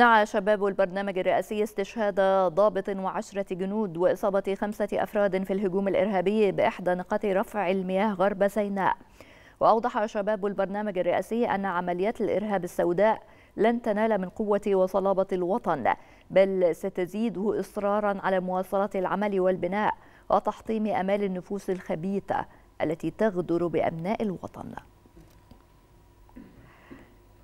نعى شباب البرنامج الرئاسي استشهاد ضابط وعشرة جنود وإصابة خمسة أفراد في الهجوم الإرهابي بإحدى نقاط رفع المياه غرب سيناء وأوضح شباب البرنامج الرئاسي أن عمليات الإرهاب السوداء لن تنال من قوة وصلابة الوطن بل ستزيده إصرارا على مواصلة العمل والبناء وتحطيم أمال النفوس الخبيثة التي تغدر بأبناء الوطن